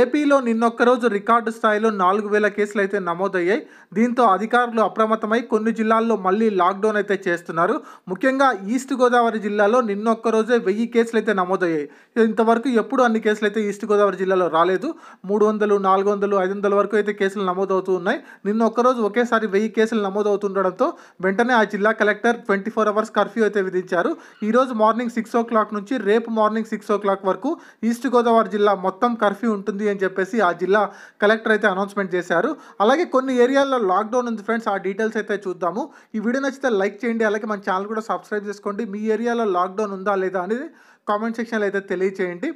ఏపీలో నిన్నొక్కరోజు రికార్డు స్థాయిలో నాలుగు వేల కేసులు అయితే నమోదయ్యాయి దీంతో అధికారులు అప్రమత్తమై కొన్ని జిల్లాల్లో మళ్ళీ లాక్డౌన్ అయితే చేస్తున్నారు ముఖ్యంగా ఈస్ట్ గోదావరి జిల్లాలో నిన్నొక్కరోజే వెయ్యి కేసులు అయితే నమోదయ్యాయి ఇంతవరకు ఎప్పుడు అన్ని కేసులు అయితే ఈస్ట్ గోదావరి జిల్లాలో రాలేదు మూడు వందలు నాలుగు వందలు ఐదు వందల వరకు అయితే కేసులు నమోదవుతూ ఉన్నాయి నిన్న రోజు ఒకేసారి వెయ్యి కేసులు నమోదవుతుండడంతో వెంటనే ఆ జిల్లా collector twenty four hours curfew అయితే విధించారు ఈరోజు మార్నింగ్ సిక్స్ ఓ క్లాక్ నుంచి రేపు మార్నింగ్ సిక్స్ ఓ క్లాక్ వరకు ఈస్ట్ గోదావరి జిల్లా మొత్తం కర్ఫ్యూ ఉంటుంది అని చెప్పేసి ఆ జిల్లా కలెక్టర్ అయితే అనౌన్స్మెంట్ చేశారు అలాగే కొన్ని ఏరియాల్లో లాక్డౌన్ ఉంది ఫ్రెండ్స్ ఆ డీటెయిల్స్ అయితే చూద్దాము ఈ వీడియో నచ్చితే లైక్ చేయండి అలాగే మన ఛానల్ కూడా సబ్స్క్రైబ్ చేసుకోండి మీ ఏరియాలో లాక్డౌన్ ఉందా లేదా అనేది కామెంట్ సెక్షన్లో అయితే తెలియచేయండి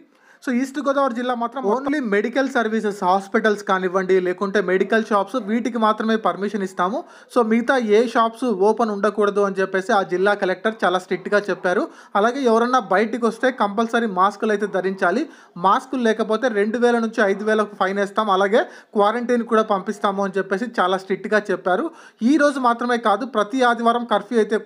సో ఈస్ట్ గోదావరి జిల్లా మాత్రం ఓన్లీ మెడికల్ సర్వీసెస్ హాస్పిటల్స్ కానివ్వండి లేకుంటే మెడికల్ షాప్స్ వీటికి మాత్రమే పర్మిషన్ ఇస్తాము సో మిగతా ఏ షాప్స్ ఓపెన్ ఉండకూడదు అని చెప్పేసి ఆ జిల్లా కలెక్టర్ చాలా స్ట్రిక్ట్గా చెప్పారు అలాగే ఎవరన్నా బయటికి వస్తే కంపల్సరీ మాస్కులు అయితే ధరించాలి మాస్కులు లేకపోతే రెండు వేల నుంచి ఐదు వేలకు ఫైన్ వేస్తాం అలాగే క్వారంటైన్ కూడా పంపిస్తాము అని చెప్పేసి చాలా స్ట్రిక్ట్గా చెప్పారు ఈ రోజు మాత్రమే కాదు ప్రతి ఆదివారం కర్ఫ్యూ అయితే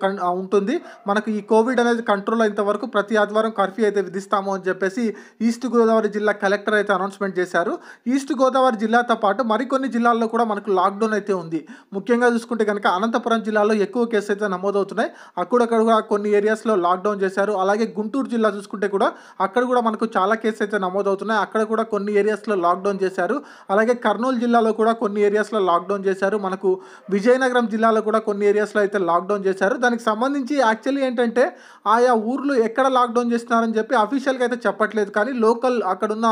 ఉంటుంది మనకు ఈ కోవిడ్ అనేది కంట్రోల్ అయినంత వరకు ప్రతి ఆదివారం కర్ఫ్యూ అయితే విధిస్తాము అని చెప్పేసి ఈస్ట్ ఈస్ట్ గోదావరి జిల్లా కలెక్టర్ అయితే అనౌన్స్మెంట్ చేశారు ఈస్ట్ గోదావరి జిల్లాతో పాటు మరికొన్ని జిల్లాల్లో కూడా మనకు లాక్డౌన్ అయితే ఉంది ముఖ్యంగా చూసుకుంటే కనుక అనంతపురం జిల్లాలో ఎక్కువ కేసు అయితే నమోదవుతున్నాయి అక్కడక్కడ కూడా కొన్ని ఏరియాస్లో లాక్డౌన్ చేశారు అలాగే గుంటూరు జిల్లా చూసుకుంటే కూడా అక్కడ కూడా మనకు చాలా కేసు అయితే నమోదవుతున్నాయి అక్కడ కూడా కొన్ని ఏరియాస్లో లాక్డౌన్ చేశారు అలాగే కర్నూలు జిల్లాలో కూడా కొన్ని ఏరియాస్లో లాక్డౌన్ చేశారు మనకు విజయనగరం జిల్లాలో కూడా కొన్ని ఏరియాస్లో అయితే లాక్డౌన్ చేశారు దానికి సంబంధించి యాక్చువల్లీ ఏంటంటే ఆయా ఊర్లు ఎక్కడ లాక్డౌన్ చేస్తున్నారని చెప్పి అఫీషియల్గా అయితే చెప్పట్లేదు కానీ లో లోకల్ అక్కడున్న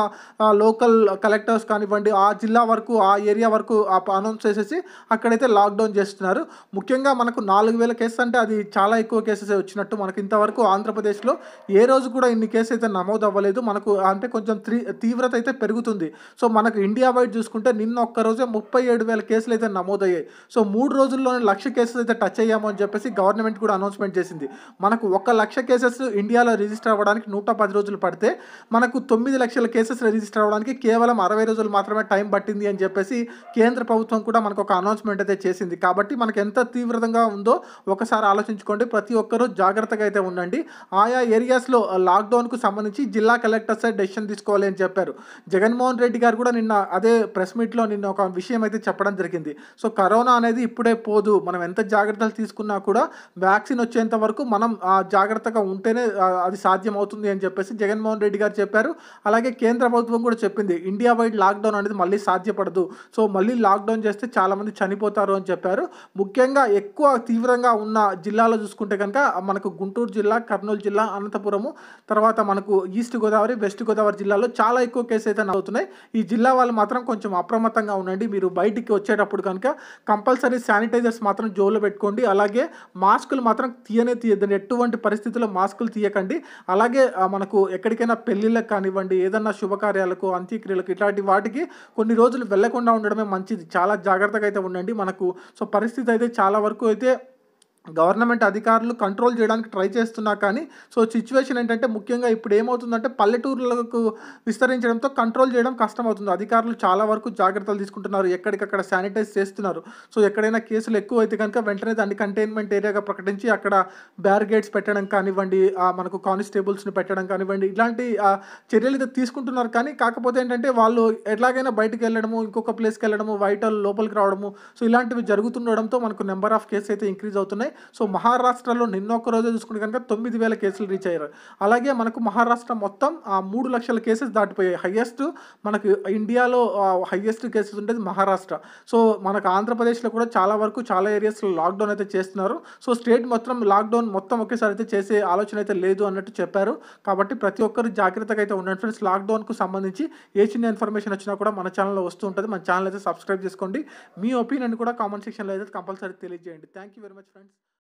లోకల్ కలెక్టర్స్ కానివ్వండి ఆ జిల్లా వరకు ఆ ఏరియా వరకు అనౌన్స్ చేసేసి అక్కడైతే లాక్డౌన్ చేస్తున్నారు ముఖ్యంగా మనకు నాలుగు వేల కేసు అంటే అది చాలా ఎక్కువ కేసెస్ వచ్చినట్టు మనకి ఇంతవరకు ఆంధ్రప్రదేశ్లో ఏ రోజు కూడా ఇన్ని కేసు అయితే నమోదు అవ్వలేదు మనకు అంటే కొంచెం త్రీ తీవ్రత అయితే పెరుగుతుంది సో మనకు ఇండియా వైడ్ చూసుకుంటే నిన్న ఒక్కరోజే ముప్పై ఏడు వేల కేసులు అయితే నమోదయ్యాయి సో మూడు రోజుల్లోనే లక్ష కేసెస్ అయితే టచ్ అయ్యాము అని చెప్పేసి గవర్నమెంట్ కూడా అనౌన్స్మెంట్ చేసింది మనకు ఒక లక్ష కేసెస్ ఇండియాలో రిజిస్టర్ అవ్వడానికి నూట పది రోజులు పడితే మనకు తొమ్మిది లక్షల కేసెస్ రిజిస్టర్ అవ్వడానికి కేవలం అరవై రోజులు మాత్రమే టైం పట్టింది అని చెప్పేసి కేంద్ర ప్రభుత్వం కూడా మనకు ఒక అనౌన్స్మెంట్ అయితే చేసింది కాబట్టి మనకు ఎంత తీవ్రంగా ఉందో ఒకసారి ఆలోచించుకోండి ప్రతి ఒక్కరూ జాగ్రత్తగా అయితే ఉండండి ఆయా ఏరియాస్లో లాక్డౌన్కు సంబంధించి జిల్లా కలెక్టర్సే డెసిషన్ తీసుకోవాలి అని చెప్పారు జగన్మోహన్ రెడ్డి గారు కూడా నిన్న అదే ప్రెస్ మీట్లో నిన్న ఒక విషయం అయితే చెప్పడం జరిగింది సో కరోనా అనేది ఇప్పుడే పోదు మనం ఎంత జాగ్రత్తలు తీసుకున్నా కూడా వ్యాక్సిన్ వచ్చేంత వరకు మనం జాగ్రత్తగా ఉంటేనే అది సాధ్యమవుతుంది అని చెప్పేసి జగన్మోహన్ రెడ్డి గారు చెప్పారు అలాగే కేంద్ర ప్రభుత్వం కూడా చెప్పింది ఇండియా వైడ్ లాక్డౌన్ అనేది మళ్ళీ సాధ్యపడదు సో మళ్ళీ లాక్డౌన్ చేస్తే చాలామంది చనిపోతారు అని చెప్పారు ముఖ్యంగా ఎక్కువ తీవ్రంగా ఉన్న జిల్లాలో చూసుకుంటే కనుక మనకు గుంటూరు జిల్లా కర్నూలు జిల్లా అనంతపురము తర్వాత మనకు ఈస్ట్ గోదావరి వెస్ట్ గోదావరి జిల్లాలో చాలా ఎక్కువ కేసు అయితే అవుతున్నాయి ఈ జిల్లా వాళ్ళు మాత్రం కొంచెం అప్రమత్తంగా ఉండండి మీరు బయటికి వచ్చేటప్పుడు కనుక కంపల్సరీ శానిటైజర్స్ మాత్రం జోలో పెట్టుకోండి అలాగే మాస్కులు మాత్రం తీయనే తీయద్దండి ఎటువంటి పరిస్థితుల్లో మాస్కులు తీయకండి అలాగే మనకు ఎక్కడికైనా పెళ్ళిళ్ళకు కానీ కానివ్వండి ఏదన్నా శుభకార్యాలకు అంత్యక్రియలకు ఇట్లాంటి వాటికి కొన్ని రోజులు వెళ్లకుండా ఉండడమే మంచిది చాలా జాగ్రత్తగా అయితే ఉండండి మనకు సో పరిస్థితి అయితే చాలా వరకు అయితే గవర్నమెంట్ అధికారులు కంట్రోల్ చేయడానికి ట్రై చేస్తున్నా కానీ సో సిచ్యువేషన్ ఏంటంటే ముఖ్యంగా ఇప్పుడు ఏమవుతుందంటే పల్లెటూర్లకు విస్తరించడంతో కంట్రోల్ చేయడం కష్టమవుతుంది అధికారులు చాలా వరకు జాగ్రత్తలు తీసుకుంటున్నారు ఎక్కడికక్కడ శానిటైజ్ చేస్తున్నారు సో ఎక్కడైనా కేసులు ఎక్కువ అయితే కనుక వెంటనే దాన్ని కంటైన్మెంట్ ఏరియాగా ప్రకటించి అక్కడ బ్యారిగేడ్స్ పెట్టడం కానివ్వండి మనకు కానిస్టేబుల్స్ని పెట్టడం కానివ్వండి ఇలాంటి చర్యలు అయితే తీసుకుంటున్నారు కానీ కాకపోతే ఏంటంటే వాళ్ళు ఎలాగైనా బయటకు వెళ్ళడము ఇంకొక ప్లేస్కి వెళ్ళడము వైటల్ లోపలికి రావడము సో ఇలాంటివి జరుగుతుండడంతో మనకు నెంబర్ ఆఫ్ కేసు అయితే ఇంక్రీజ్ అవుతున్నాయి సో మహారాష్ట్రలో నిన్న ఒక రోజే చూసుకుంటే కనుక తొమ్మిది వేల కేసులు రీచ్ అయ్యారు అలాగే మనకు మహారాష్ట్ర మొత్తం ఆ మూడు లక్షల కేసెస్ దాటిపోయాయి హయ్యెస్ట్ మనకు ఇండియాలో హయ్యెస్ట్ కేసెస్ ఉండేది మహారాష్ట్ర సో మనకు ఆంధ్రప్రదేశ్లో కూడా చాలా వరకు చాలా ఏరియాస్లో లాక్డౌన్ అయితే చేస్తున్నారు సో స్టేట్ మొత్తం లాక్డౌన్ మొత్తం ఒకేసారి అయితే చేసే ఆలోచన అయితే లేదు అన్నట్టు చెప్పారు కాబట్టి ప్రతి ఒక్కరు జాగ్రత్తగా అయితే ఉండండి ఫ్రెండ్స్ లాక్డౌన్కు సంబంధించి ఏ చిన్న ఇన్ఫర్మేషన్ వచ్చినా కూడా మన ఛానల్లో వస్తూ ఉంటుంది మన ఛానల్ అయితే సబ్స్క్రైబ్ చేసుకోండి మీ ఒపీనియన్ కూడా కామెంట్ సెక్షన్లో అయితే కంపల్సరీ తెలియజేయండి thank you very much friends